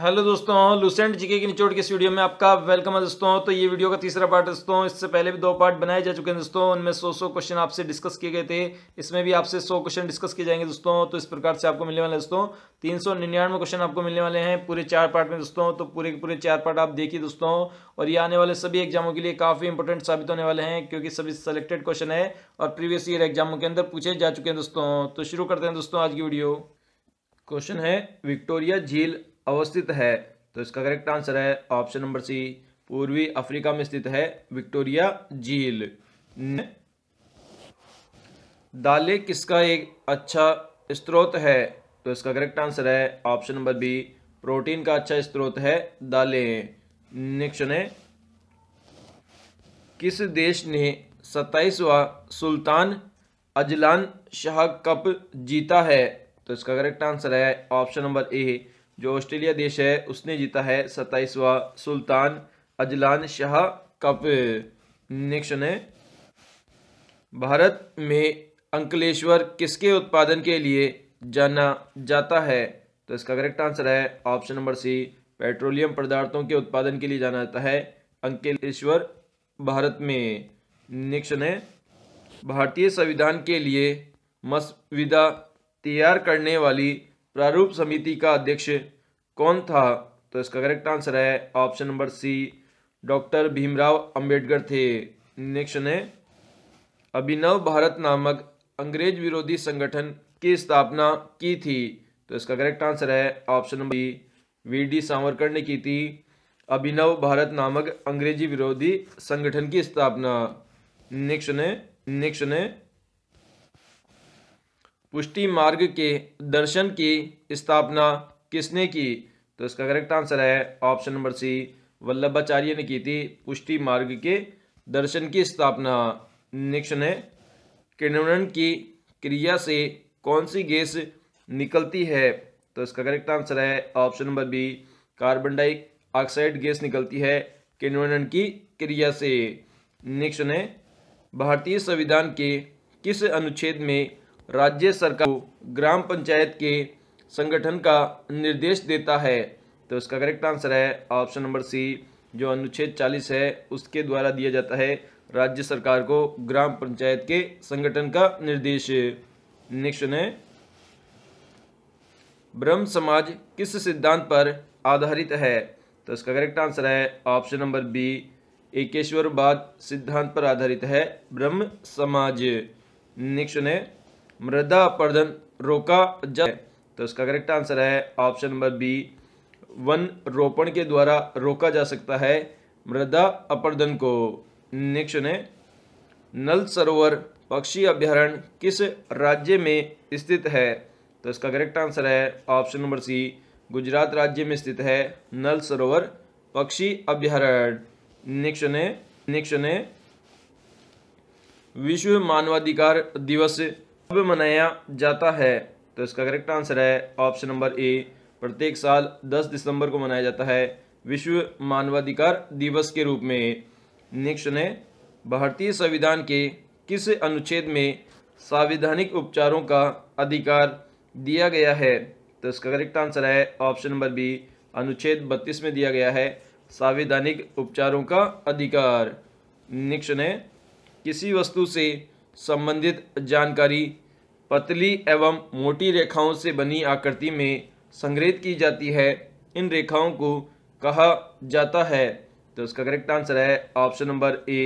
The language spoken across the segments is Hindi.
हेलो दोस्तों लूसेंट जीके की निचोड़ के इस वीडियो में आपका वेलकम है दोस्तों तो ये वीडियो का तीसरा पार्ट दोस्तों इससे पहले भी दो पार्ट बनाए जा चुके हैं दोस्तों उनमें सौ सौ क्वेश्चन आपसे डिस्कस किए गए थे इसमें भी आपसे सौ क्वेश्चन डिस्कस किए जाएंगे दोस्तों तो इस प्रकार से आपको मिलने वाले दोस्तों तीन सौ निन्यानवे क्वेश्चन आपको मिलने वाले हैं पूरे चार पार्ट में दोस्तों तो पूरे के पूरे चार पार्ट आप देखिए दोस्तों और ये आने वाले सभी एग्जामों के लिए काफ़ी इंपॉर्टेंट साबित होने वाले हैं क्योंकि सभी सेलेक्टेड क्वेश्चन है और प्रीवियस ईयर एग्जामों के अंदर पूछे जा चुके हैं दोस्तों तो शुरू करते हैं दोस्तों आज की वीडियो क्वेश्चन है विक्टोरिया झील अवस्थित है तो इसका करेक्ट आंसर है ऑप्शन नंबर सी पूर्वी अफ्रीका में स्थित है विक्टोरिया झील दाले किसका एक अच्छा स्त्रोत है तो इसका करेक्ट आंसर है ऑप्शन नंबर बी प्रोटीन का अच्छा स्त्रोत है दाले नेक्स्ट किस देश ने सत्ताईसवा सुल्तान अजलान शाह कप जीता है तो इसका करेक्ट आंसर है ऑप्शन नंबर ए जो ऑस्ट्रेलिया देश है उसने जीता है सत्ताईसवा Sultan Azlan Shah cup next है भारत में अंकलेश्वर किसके उत्पादन के लिए जाना जाता है तो इसका करेक्ट आंसर है ऑप्शन नंबर सी पेट्रोलियम पदार्थों के उत्पादन के लिए जाना जाता है अंकलेश्वर भारत में नेक्स्ट है भारतीय संविधान के लिए मसविदा तैयार करने वाली प्रारूप समिति का अध्यक्ष कौन था तो इसका करेक्ट आंसर है option number C doctor Bhimrao Ambedkar थे नेक्स्ट है अभिनव भारत नामक अंग्रेज विरोधी संगठन की स्थापना की थी तो इसका करेक्ट आंसर है option number B V D Savarkar ने की थी अभिनव भारत नामक अंग्रेजी विरोधी संगठन की स्थापना नेक्स्ट ने नेक्स्ट ने पुष्टि मार्ग के दर्शन की स्थापना किसने की तो इसका करेक्ट आंसर है ऑप्शन नंबर सी वल्लभाचार्य ने की थी पुष्टि मार्ग के दर्शन की स्थापना निक्षण है किण्वन की क्रिया से कौन सी गैस निकलती है तो इसका करेक्ट आंसर है option number B carbon dioxide gas निकलती है किण्वन की क्रिया से निक्षण है भारतीय संविधान के किस अनुच्छेद में राज्य सरकार ग्राम पंचायत के संगठन का निर्देश देता है तो इसका करेक्ट आंसर है ऑप्शन नंबर सी जो अनुच्छेद 40 है उसके द्वारा दिया जाता है राज्य सरकार को ग्राम पंचायत के संगठन का निर्देश नेक्स्ट है ब्रह्म समाज किस सिद्धांत पर आधारित है तो इसका करेक्ट आंसर है ऑप्शन नंबर बी एकेश्वरवाद सिद्धांत पर आधारित है ब्रह्म समाज नेक्स्ट है मृदा अपर्धन रोका जाए तो इसका करेक्ट आंसर है ऑप्शन नंबर बी वन रोपण के द्वारा रोका जा सकता है मृदा अपर्दन को नेक्स्ट ने नल सरोवर पक्षी अभ्यारण्य किस राज्य में स्थित है तो इसका करेक्ट आंसर है ऑप्शन नंबर सी गुजरात राज्य में स्थित है नल सरोवर पक्षी अभ्यारण नेक्स्ट ने नेक्स्ट ने विश्व मानवाधिकार दिवस मनाया जाता है तो इसका करेक्ट आंसर है ऑप्शन नंबर ए प्रत्येक साल 10 दिसंबर को मनाया जाता है विश्व मानवाधिकार दिवस के रूप में नेक्स्ट है भारतीय संविधान के किस अनुच्छेद में संवैधानिक उपचारों का अधिकार दिया गया है तो इसका करेक्ट आंसर है ऑप्शन नंबर बी अनुच्छेद बत्तीस में दिया गया है संवैधानिक उपचारों का अधिकार नेक्स्ट है किसी वस्तु से संबंधित जानकारी पतली एवं मोटी रेखाओं से बनी आकृति में संग्रहित की जाती है इन रेखाओं को कहा जाता है तो इसका करेक्ट आंसर है ऑप्शन नंबर ए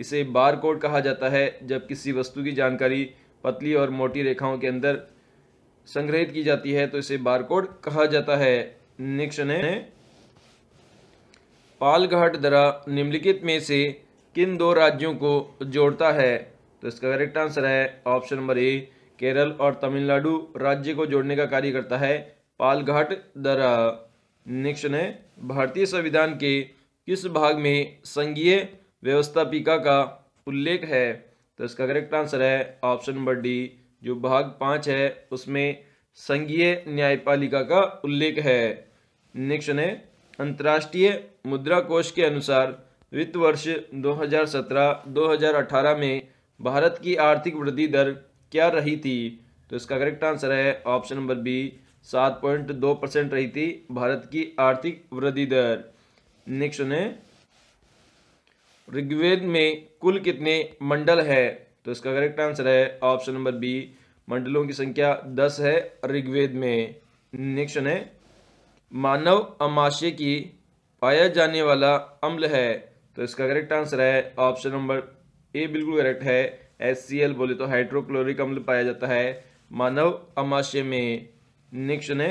इसे बार कोड कहा जाता है जब किसी वस्तु की जानकारी पतली और मोटी रेखाओं के अंदर संग्रहित की जाती है तो इसे बार कोड कहा जाता है निक्षण है पालघाट दरा निम्नलिखित में से किन दो राज्यों को जोड़ता है तो इसका करेक्ट आंसर है ऑप्शन नंबर ए केरल और तमिलनाडु राज्य को जोड़ने का कार्य करता है पालघाट दरा नेक्स्ट है भारतीय संविधान के किस भाग में संघीय व्यवस्थापिका का उल्लेख है तो इसका करेक्ट आंसर है ऑप्शन नंबर डी जो भाग पाँच है उसमें संघीय न्यायपालिका का उल्लेख है नेक्स्ट है अंतर्राष्ट्रीय मुद्रा कोष के अनुसार वित्त वर्ष 2017-2018 में भारत की आर्थिक वृद्धि दर क्या रही थी तो इसका करेक्ट आंसर है ऑप्शन नंबर बी सात पॉइंट दो परसेंट रही थी भारत की आर्थिक वृद्धि दर नेक्स्ट ने ऋग्वेद में कुल कितने मंडल है तो इसका करेक्ट आंसर है ऑप्शन नंबर बी मंडलों की संख्या दस है ऋग्वेद में नेक्स्ट है मानव अमाशय की पाया जाने वाला अम्ल है तो इसका करेक्ट आंसर है ऑप्शन नंबर ए बिल्कुल करेक्ट है एस सी एल बोले तो हाइड्रोक्लोरिक अम्ल पाया जाता है मानव अमाशय में नेक्स्ट ने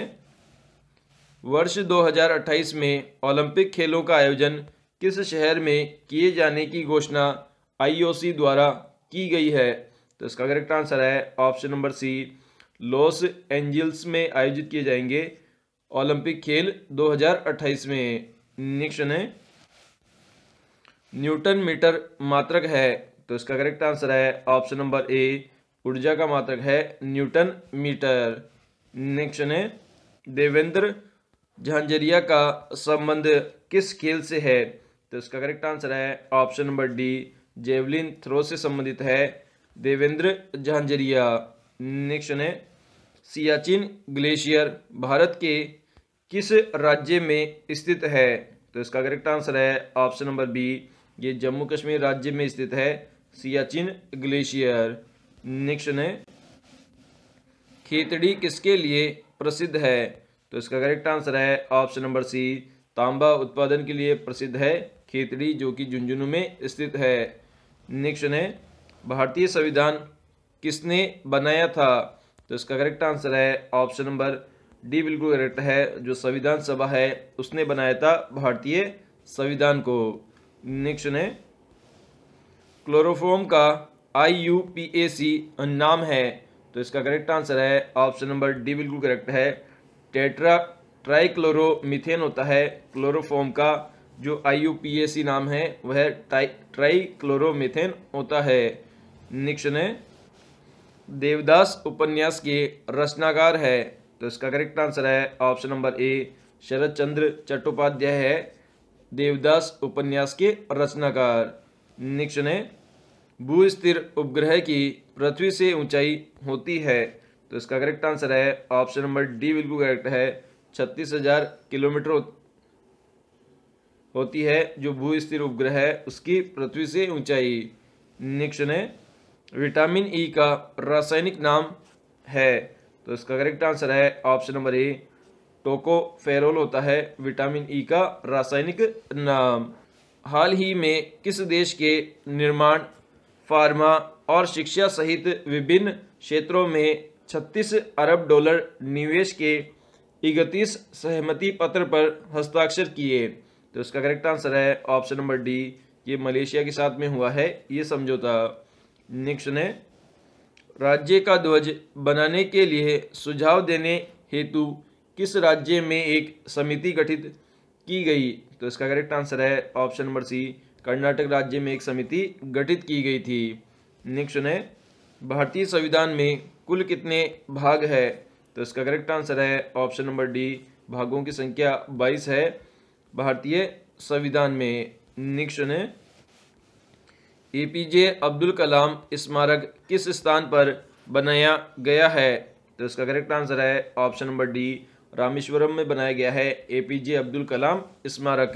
वर्ष 2028 में ओलंपिक खेलों का आयोजन किस शहर में किए जाने की घोषणा आईओसी द्वारा की गई है तो इसका करेक्ट आंसर है option number C Los Angeles में आयोजित किए जाएंगे ओलंपिक खेल 2028 में नेक्स्ट ने न्यूटन मीटर मात्रक है तो इसका करेक्ट आंसर है ऑप्शन नंबर ए ऊर्जा का मात्रक है न्यूटन मीटर नेक्स्ट है देवेंद्र झांझरिया का संबंध किस खेल से है तो इसका करेक्ट आंसर है option number D javelin throw से संबंधित है देवेंद्र झांझरिया नेक्स्ट है सियाचिन ग्लेशियर भारत के किस राज्य में स्थित है तो इसका करेक्ट आंसर है ऑप्शन नंबर बी ये जम्मू कश्मीर राज्य में स्थित है सियाचिन ग्लेशियर नेक्स्ट ने खेतड़ी किसके लिए प्रसिद्ध है तो इसका करेक्ट आंसर है ऑप्शन नंबर सी तांबा उत्पादन के लिए प्रसिद्ध है खेतड़ी जो कि झुंझुनू में स्थित है नेक्स्ट ने भारतीय संविधान किसने बनाया था तो इसका करेक्ट आंसर है ऑप्शन नंबर डी बिल्कुल करेक्ट है जो संविधान सभा है उसने बनाया था भारतीय संविधान को नेक्स्ट ने क्लोरोफॉर्म का आई यू पी ए सी नाम है तो इसका करेक्ट आंसर है ऑप्शन नंबर डी बिल्कुल करेक्ट है टेट्रा ट्राईक्लोरोमिथेन होता है क्लोरोफॉर्म का जो आई यू पी ए सी नाम है वह ट्राईक्लोरोमिथेन होता है निक्ष ने देवदास उपन्यास के रचनाकार है तो इसका करेक्ट आंसर है option number A Sharat Chandra Chattopadhyay है देवदास उपन्यास के रचनाकार निक्ष ने भूस्थिर उपग्रह की पृथ्वी से ऊंचाई होती है तो इसका करेक्ट आंसर है ऑप्शन नंबर डी बिल्कुल करेक्ट है छत्तीस हजार किलोमीटर होती है जो भूस्थिर उपग्रह है उसकी पृथ्वी से ऊंचाई नेक्स्ट है विटामिन ई e का रासायनिक नाम है तो इसका करेक्ट आंसर है ऑप्शन नंबर ए टोकोफेरोल होता है विटामिन ई e का रासायनिक नाम हाल ही में किस देश के निर्माण फार्मा और शिक्षा सहित विभिन्न क्षेत्रों में 36 अरब डॉलर निवेश के इकतीस सहमति पत्र पर हस्ताक्षर किए तो इसका करेक्ट आंसर है ऑप्शन नंबर डी ये मलेशिया के साथ में हुआ है ये समझौता नेक्स्ट ने राज्य का ध्वज बनाने के लिए सुझाव देने हेतु किस राज्य में एक समिति गठित की गई तो इसका करेक्ट आंसर है ऑप्शन नंबर सी कर्नाटक राज्य में एक समिति गठित की गई थी नेक्स्ट है भारतीय संविधान में कुल कितने भाग है तो इसका करेक्ट आंसर है ऑप्शन नंबर डी भागों की संख्या बाईस है भारतीय संविधान में नेक्स्ट है ए पी जे अब्दुल कलाम स्मारक किस स्थान पर बनाया गया है तो इसका करेक्ट आंसर है ऑप्शन नंबर डी रामेश्वरम में बनाया गया है ए पी जे अब्दुल कलाम स्मारक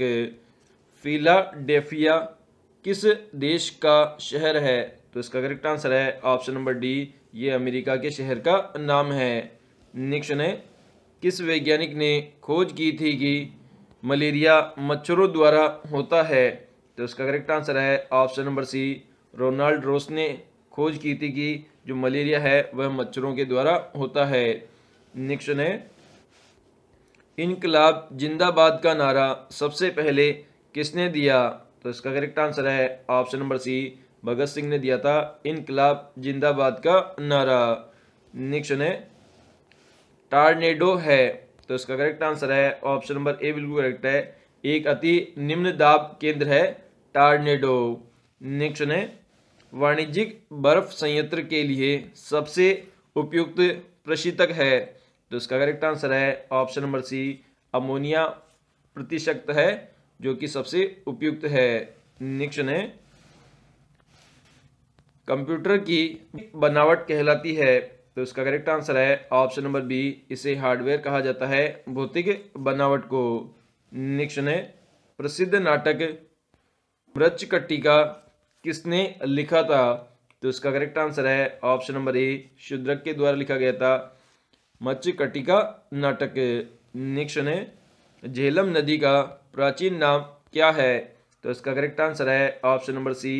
फिलाडेफिया किस देश का शहर है तो इसका करेक्ट आंसर है ऑप्शन नंबर डी ये अमेरिका के शहर का नाम है नेक्स्ट है किस वैज्ञानिक ने खोज की थी कि मलेरिया मच्छरों द्वारा होता है तो इसका करेक्ट आंसर है option number C Ronald Ross ने खोज की थी कि जो मलेरिया है वह मच्छरों के द्वारा होता है नेक्स्ट है इनकलाब जिंदाबाद का नारा सबसे पहले किसने दिया तो इसका करेक्ट आंसर है option number C Bhagat Singh ने दिया था इनकलाब जिंदाबाद का नारा नेक्स्ट है टारनेडो है तो इसका करेक्ट आंसर है ऑप्शन नंबर ए बिल्कुल करेक्ट है एक अति निम्न दाब केंद्र है टारनेडो नेक्स्ट है वाणिज्यिक बर्फ संयंत्र के लिए सबसे उपयुक्त प्रशीतक है तो इसका करेक्ट आंसर है ऑप्शन नंबर सी अमोनिया प्रतिशक्त है जो कि सबसे उपयुक्त है नेक्स्ट है कंप्यूटर की बनावट कहलाती है तो इसका करेक्ट आंसर है ऑप्शन नंबर बी इसे हार्डवेयर कहा जाता है भौतिक बनावट को नेक्स्ट है प्रसिद्ध नाटक मृच कट्टिका किसने लिखा था तो इसका करेक्ट आंसर है ऑप्शन नंबर ए शुद्रक के द्वारा लिखा गया था मच्छ कटिका नाटक नेक्स्ट है झेलम नदी का प्राचीन नाम क्या है तो इसका करेक्ट आंसर है ऑप्शन नंबर सी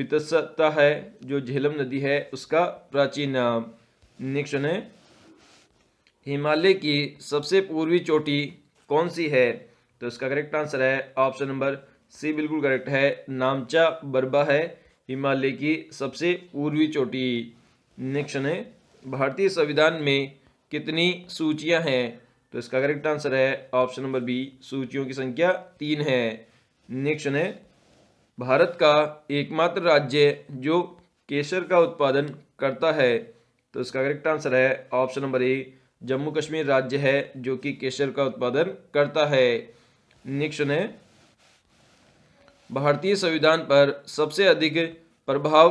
वितसता है जो झेलम नदी है उसका प्राचीन नाम नेक्स्ट है हिमालय की सबसे पूर्वी चोटी कौन सी है तो इसका करेक्ट आंसर है ऑप्शन नंबर सी बिल्कुल करेक्ट है नामचा बरबा है हिमालय की सबसे पूर्वी चोटी नेक्स्ट है भारतीय संविधान में कितनी सूचियां हैं तो इसका करेक्ट आंसर है ऑप्शन नंबर बी सूचियों की संख्या तीन है नेक्स्ट है भारत का एकमात्र राज्य जो केसर का उत्पादन करता है तो इसका करेक्ट आंसर है option number A Jammu Kashmir राज्य है जो कि केसर का उत्पादन करता है नेक्स्ट है भारतीय संविधान पर सबसे अधिक प्रभाव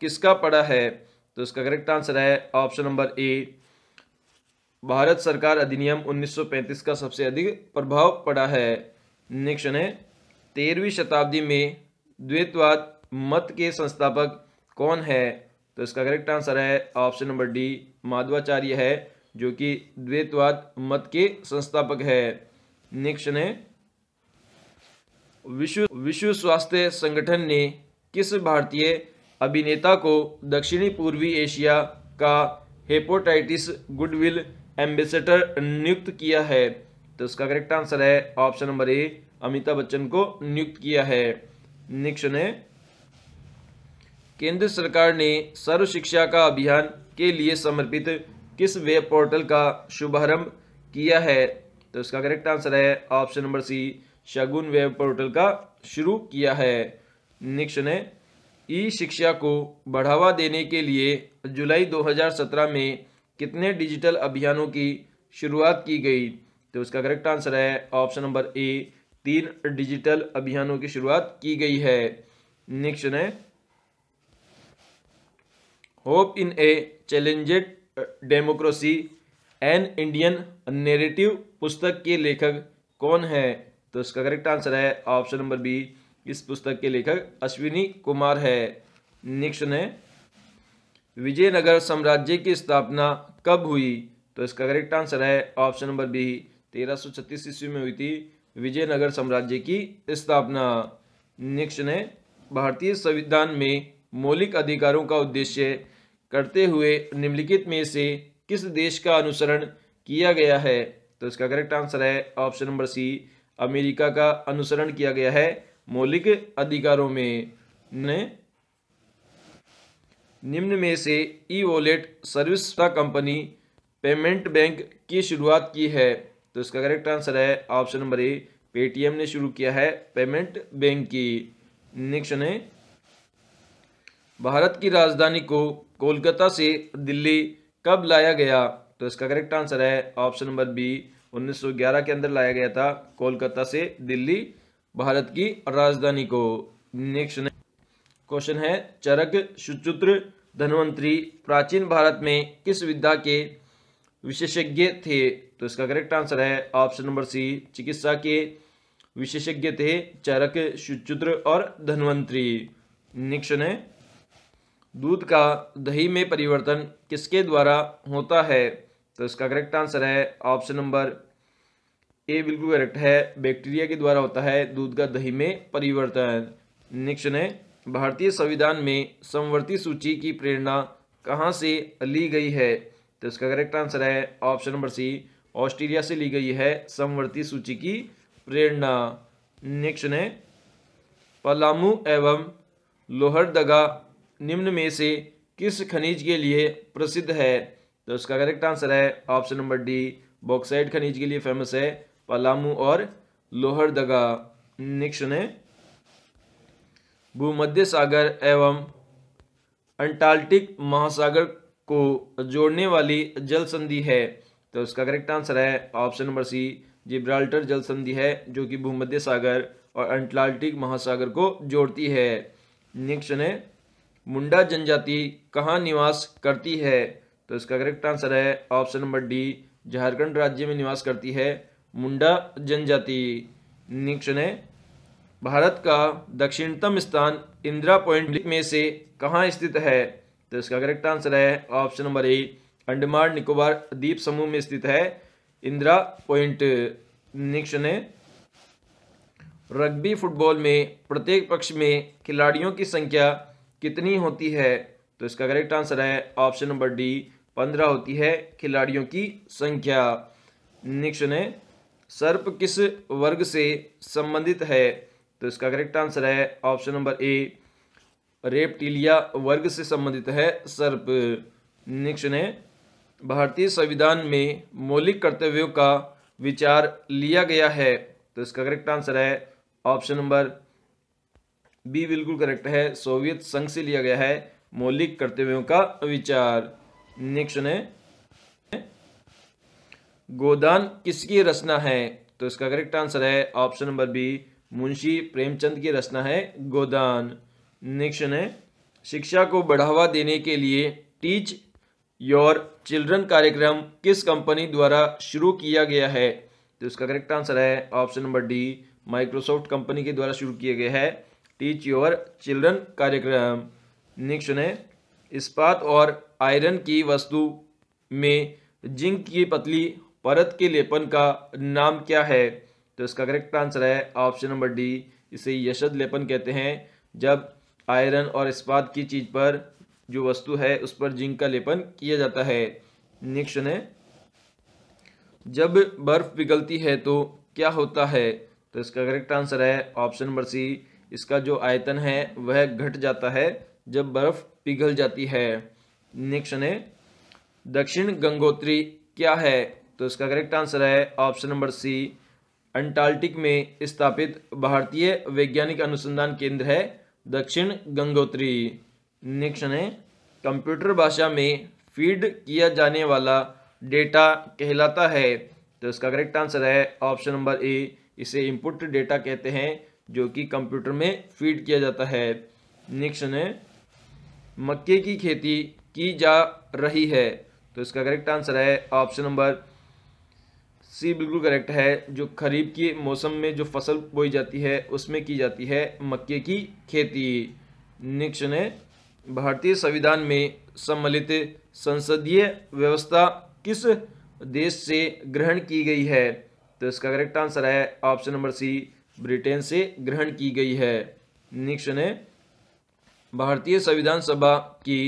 किसका पड़ा है तो इसका करेक्ट आंसर है ऑप्शन नंबर ए भारत सरकार अधिनियम 1935 का सबसे अधिक प्रभाव पड़ा है नेक्स्ट है तेरहवीं शताब्दी में द्वैतवाद मत के संस्थापक कौन है तो इसका करेक्ट आंसर है ऑप्शन नंबर डी माधवाचार्य है जो कि द्वैतवाद मत के संस्थापक है नेक्स्ट है विश्व विश्व स्वास्थ्य संगठन ने किस भारतीय अभिनेता को दक्षिणी पूर्वी एशिया का हेपोटाइटिस गुडविल एम्बेसडर नियुक्त किया है तो इसका करेक्ट आंसर है option number A Amitabh Bachchan को नियुक्त किया है नेक्स्ट ने केंद्र सरकार ने सर्व शिक्षा का अभियान के लिए समर्पित किस वेब पोर्टल का शुभारंभ किया है तो इसका करेक्ट आंसर है option number C Shagun web portal का शुरू किया है नेक्स्ट ने ई शिक्षा को बढ़ावा देने के लिए जुलाई 2017 में कितने डिजिटल अभियानों की शुरुआत की गई तो उसका करेक्ट आंसर है ऑप्शन नंबर ए तीन डिजिटल अभियानों की शुरुआत की गई है नेक्स्ट है hope in a challenged democracy an Indian narrative पुस्तक के लेखक कौन है तो इसका करेक्ट आंसर है ऑप्शन नंबर बी इस पुस्तक के लेखक अश्विनी कुमार है नेक्स्ट है विजयनगर साम्राज्य की स्थापना कब हुई तो इसका करेक्ट आंसर है ऑप्शन नंबर बी 1336 ईस्वी में हुई थी विजयनगर साम्राज्य की स्थापना नेक्स्ट ने भारतीय संविधान में मौलिक अधिकारों का उद्देश्य करते हुए निम्नलिखित में से किस देश का अनुसरण किया गया है तो इसका करेक्ट आंसर है ऑप्शन नंबर सी अमेरिका का अनुसरण किया गया है मौलिक अधिकारों में ने निम्न में से e wallet service company payment bank की शुरुआत की है तो इसका करेक्ट आंसर है ऑप्शन नंबर ए पेटीएम ने शुरू किया है पेमेंट बैंक की नेक्स्ट है भारत की राजधानी को कोलकाता से दिल्ली कब लाया गया तो इसका करेक्ट आंसर है ऑप्शन नंबर बी 1911 के अंदर लाया गया था कोलकाता से दिल्ली भारत की राजधानी को नेक्स्ट क्वेश्चन है चरक सुचुत्र धनवंतरी प्राचीन भारत में किस विद्या के विशेषज्ञ थे तो इसका करेक्ट आंसर है ऑप्शन नंबर सी चिकित्सा के विशेषज्ञ थे चरक सुचुत्र और धनवंतरी निक्षण है दूध का दही में परिवर्तन किसके द्वारा होता है तो इसका करेक्ट आंसर है ऑप्शन नंबर ए बिल्कुल करेक्ट है बैक्टीरिया के द्वारा होता है दूध का दही में परिवर्तन निक्षण है भारतीय संविधान में समवर्ती सूची की प्रेरणा कहाँ से ली गई है तो इसका करेक्ट आंसर है ऑप्शन नंबर सी ऑस्ट्रेलिया से ली गई है समवर्ती सूची की प्रेरणा नेक्स्ट है पलामू एवं लोहरदगा निम्न में से किस खनिज के लिए प्रसिद्ध है तो इसका करेक्ट आंसर है ऑप्शन नंबर डी बॉक्साइड खनिज के लिए फेमस है पलामू और लोहरदगा नेक्स्ट है भूमध्य सागर एवं अंटार्कटिक महासागर को जोड़ने वाली जल संधि है तो उसका करेक्ट आंसर है ऑप्शन नंबर सी जिब्राल्टर जल संधि है जो कि भूमध्य सागर और अंटार्कटिक महासागर को जोड़ती है नेक्स्ट है मुंडा जनजाति कहाँ निवास करती है तो इसका करेक्ट आंसर है ऑप्शन नंबर डी झारखंड राज्य में निवास करती है मुंडा जनजाति नेक्स्ट है भारत का दक्षिणतम स्थान इंदिरा पॉइंट में से कहाँ स्थित है तो इसका करेक्ट आंसर है option number A Andaman Nicobar द्वीप समूह में स्थित है इंदिरा पॉइंट निक्षण है रग्बी फुटबॉल में प्रत्येक पक्ष में खिलाड़ियों की संख्या कितनी होती है तो इसका करेक्ट आंसर है ऑप्शन नंबर डी पंद्रह होती है खिलाड़ियों की संख्या निक्षण है सर्प किस वर्ग से संबंधित है तो इसका करेक्ट आंसर है ऑप्शन नंबर ए रेप्टिलिया वर्ग से संबंधित है सर्प नेक्स्ट है भारतीय संविधान में मौलिक कर्तव्यों का विचार लिया गया है तो इसका करेक्ट आंसर है ऑप्शन नंबर बी बिल्कुल करेक्ट है सोवियत संघ से लिया गया है मौलिक कर्तव्यों का विचार नेक्स्ट है गोदान किसकी रचना है तो इसका करेक्ट आंसर है option number B Munshi Premchand की रचना है गोदान नेक्स्ट है शिक्षा को बढ़ावा देने के लिए टीच योर चिल्ड्रन कार्यक्रम किस कंपनी द्वारा शुरू किया गया है तो इसका करेक्ट आंसर है option number D Microsoft company के द्वारा शुरू किया गया है टीच योर चिल्ड्रन कार्यक्रम नेक्स्ट है इस्पात और आयरन की वस्तु में जिंक की पतली परत के लेपन का नाम क्या है तो इसका करेक्ट आंसर है ऑप्शन नंबर डी इसे यशद लेपन कहते हैं जब आयरन और इस्पात की चीज़ पर जो वस्तु है उस पर जिंक का लेपन किया जाता है नेक्स्ट है जब बर्फ पिघलती है तो क्या होता है तो इसका करेक्ट आंसर है ऑप्शन नंबर सी इसका जो आयतन है वह घट जाता है जब बर्फ पिघल जाती है नेक्स्ट है दक्षिण गंगोत्री क्या है तो इसका करेक्ट आंसर है ऑप्शन नंबर सी अंटार्कटिक में स्थापित भारतीय वैज्ञानिक अनुसंधान केंद्र है दक्षिण गंगोत्री नेक्स्ट है कंप्यूटर भाषा में फीड किया जाने वाला डेटा कहलाता है तो इसका करेक्ट आंसर है ऑप्शन नंबर ए इसे इनपुट डेटा कहते हैं जो कि कंप्यूटर में फीड किया जाता है नेक्स्ट है मक्के की खेती की जा रही है तो इसका करेक्ट आंसर है ऑप्शन नंबर सी बिल्कुल करेक्ट है जो खरीफ के मौसम में जो फसल बोई जाती है उसमें की जाती है मक्के की खेती नेक्स्ट है भारतीय संविधान में सम्मिलित संसदीय व्यवस्था किस देश से ग्रहण की गई है तो इसका करेक्ट आंसर है ऑप्शन नंबर सी ब्रिटेन से ग्रहण की गई है नेक्स्ट है भारतीय संविधान सभा की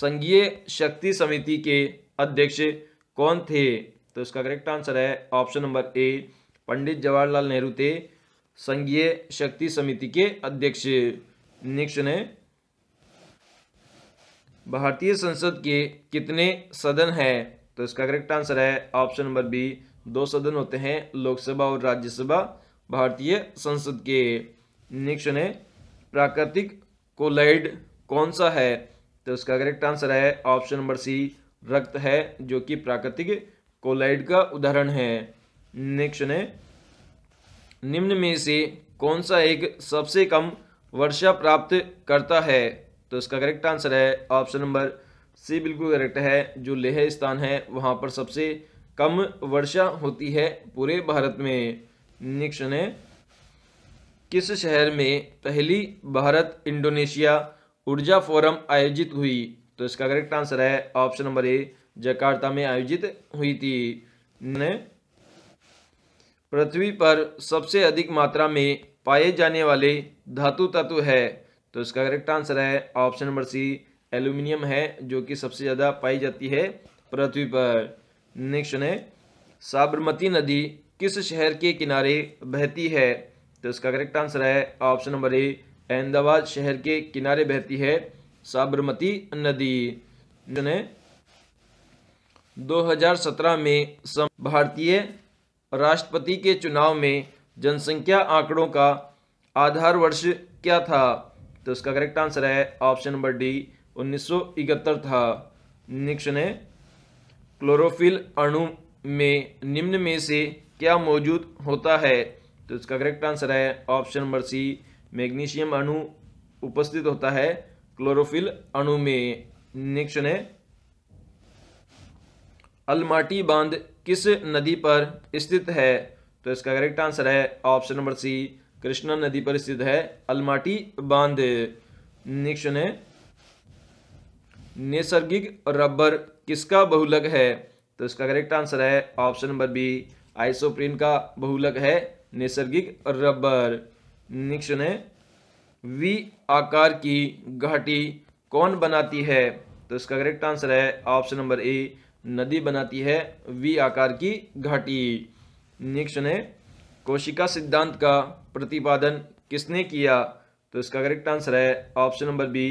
संघीय शक्ति समिति के अध्यक्ष कौन थे तो इसका करेक्ट आंसर है option number A Pandit Jawaharlal Nehru थे संघीय शक्ति समिति के अध्यक्ष नेक्स्ट ने भारतीय संसद के कितने सदन हैं तो इसका करेक्ट आंसर है ऑप्शन नंबर बी दो सदन होते हैं लोकसभा और राज्यसभा भारतीय संसद के नेक्स्ट ने प्राकृतिक कोलाइड कौन सा है तो इसका करेक्ट आंसर है ऑप्शन नंबर सी रक्त है जो कि प्राकृतिक कोलाइड का उदाहरण है नेक्स्ट है निम्न में से कौन सा एक सबसे कम वर्षा प्राप्त करता है तो इसका करेक्ट आंसर है ऑप्शन नंबर सी बिल्कुल करेक्ट है जो लेह स्थान है वहां पर सबसे कम वर्षा होती है पूरे भारत में नेक्स्ट है किस शहर में पहली भारत इंडोनेशिया ऊर्जा फोरम आयोजित हुई तो इसका करेक्ट आंसर है ऑप्शन नंबर ए जकार्ता में आयोजित हुई थी ने पृथ्वी पर सबसे अधिक मात्रा में पाए जाने वाले धातु तत्व है तो इसका करेक्ट आंसर है ऑप्शन नंबर सी एल्यूमिनियम है जो कि सबसे ज़्यादा पाई जाती है पृथ्वी पर नेक्स्ट है साबरमती नदी किस शहर के किनारे बहती है तो इसका करेक्ट आंसर है ऑप्शन नंबर ए अहमदाबाद शहर के किनारे बहती है साबरमती नदी 2017 में भारतीय राष्ट्रपति के चुनाव में जनसंख्या आंकड़ों का आधार वर्ष क्या था तो इसका करेक्ट आंसर है ऑप्शन नंबर डी 1971 था नेक्स्ट है क्लोरोफिल अणु में निम्न में से क्या मौजूद होता है तो इसका करेक्ट आंसर है ऑप्शन नंबर सी मैग्नीशियम अणु उपस्थित होता है क्लोरोफिल अणु में नेक्स्ट है अलमाटी बांध किस नदी पर स्थित है तो इसका करेक्ट आंसर है ऑप्शन नंबर सी कृष्णा नदी पर स्थित है अलमाटी बांध निक्षण है नैसर्गिक रबर किसका बहुलक है तो इसका करेक्ट आंसर है ऑप्शन नंबर बी आइसोप्रीन का बहुलक है नैसर्गिक रबर निक्षण है वी आकार की घाटी कौन बनाती है तो इसका करेक्ट आंसर है ऑप्शन नंबर ए नदी बनाती है वी आकार की घाटी नेक्स्ट ने कोशिका सिद्धांत का प्रतिपादन किसने किया तो इसका करेक्ट आंसर है ऑप्शन नंबर बी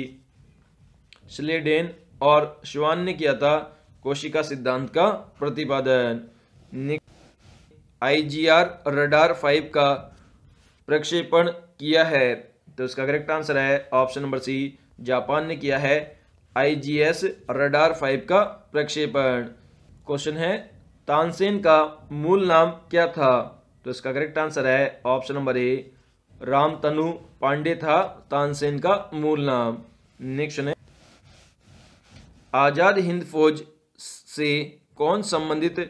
स्लेडेन और शिवान ने किया था कोशिका सिद्धांत का प्रतिपादन आईजीआर रडार फाइव का प्रक्षेपण किया है तो इसका करेक्ट आंसर है ऑप्शन नंबर सी जापान ने किया है आईजीएस रडार फाइव का प्रक्षेपण क्वेश्चन है तानसेन का मूल नाम क्या था तो इसका करेक्ट आंसर है option number A Ram Tanu Pandey था तानसेन का मूल नाम नेक्स्ट है आज़ाद हिंद फौज से कौन संबंधित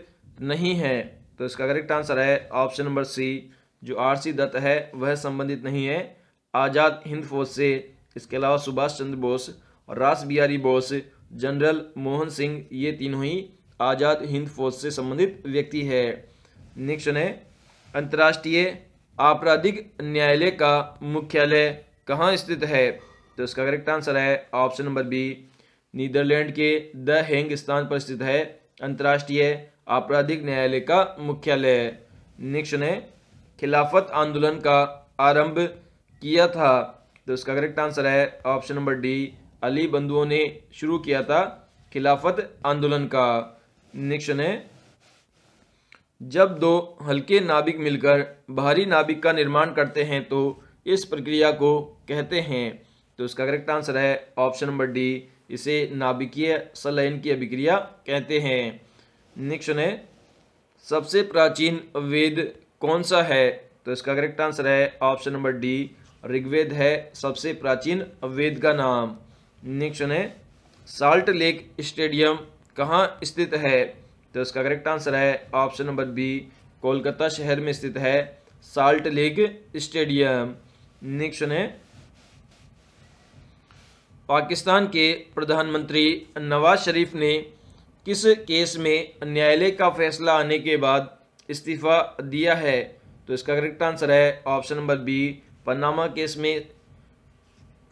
नहीं है तो इसका करेक्ट आंसर है ऑप्शन नंबर सी जो आर सी दत्त है वह संबंधित नहीं है आज़ाद हिंद फौज से इसके अलावा सुभाष चंद्र बोस और रास बिहारी बोस जनरल मोहन सिंह ये तीनों ही आज़ाद हिंद फौज से संबंधित व्यक्ति है नेक्स्ट है अंतर्राष्ट्रीय आपराधिक न्यायालय का मुख्यालय कहाँ स्थित है तो इसका करेक्ट आंसर है ऑप्शन नंबर बी नीदरलैंड के द हेंग स्थान पर स्थित है अंतर्राष्ट्रीय आपराधिक न्यायालय का मुख्यालय नेक्स्ट ने खिलाफत आंदोलन का आरंभ किया था तो इसका करेक्ट आंसर है ऑप्शन नंबर डी अली बंधुओं ने शुरू किया था खिलाफत आंदोलन का निक्षण है जब दो हल्के नाभिक मिलकर भारी नाभिक का निर्माण करते हैं तो इस प्रक्रिया को कहते हैं तो इसका करेक्ट आंसर है ऑप्शन नंबर डी इसे नाभिकीय सलयन की अभिक्रिया कहते हैं निक्षण है सबसे प्राचीन वेद कौन सा है तो इसका करेक्ट आंसर है ऑप्शन नंबर डी ऋग्वेद है सबसे प्राचीन वेद का नाम नेक्स्ट है साल्ट लेक स्टेडियम कहाँ स्थित है तो इसका करेक्ट आंसर है ऑप्शन नंबर बी कोलकाता शहर में स्थित है साल्ट लेक स्टेडियम नेक्स्ट है पाकिस्तान के प्रधानमंत्री नवाज शरीफ ने किस केस में न्यायालय का फैसला आने के बाद इस्तीफा दिया है तो इसका करेक्ट आंसर है option number B Panama case में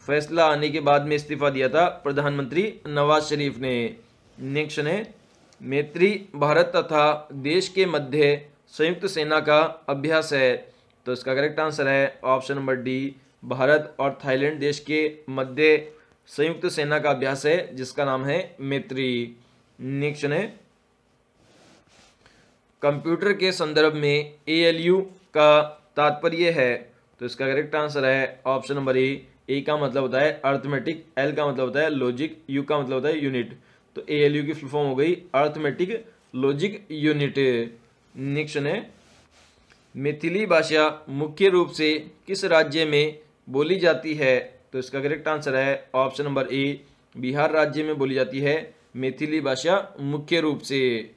फैसला आने के बाद में इस्तीफा दिया था प्रधानमंत्री नवाज शरीफ ने नेक्स्ट ने मैत्री भारत तथा देश के मध्य संयुक्त सेना का अभ्यास है तो इसका करेक्ट आंसर है ऑप्शन नंबर डी भारत और थाईलैंड देश के मध्य संयुक्त सेना का अभ्यास है जिसका नाम है मैत्री नेक्स्ट ने कंप्यूटर के संदर्भ में ए का तात्पर्य है तो इसका करेक्ट आंसर है ऑप्शन नंबर ए ए का मतलब होता है अर्थमेटिक एल का मतलब होता है लॉजिक यू का मतलब होता है यूनिट तो ए एल यू की फुल फॉर्म हो गई अर्थमेटिक लॉजिक यूनिट नेक्स्ट है मिथिली भाषा मुख्य रूप से किस राज्य में बोली जाती है तो इसका करेक्ट आंसर है ऑप्शन नंबर ए बिहार राज्य में बोली जाती है मैथिली भाषा मुख्य रूप से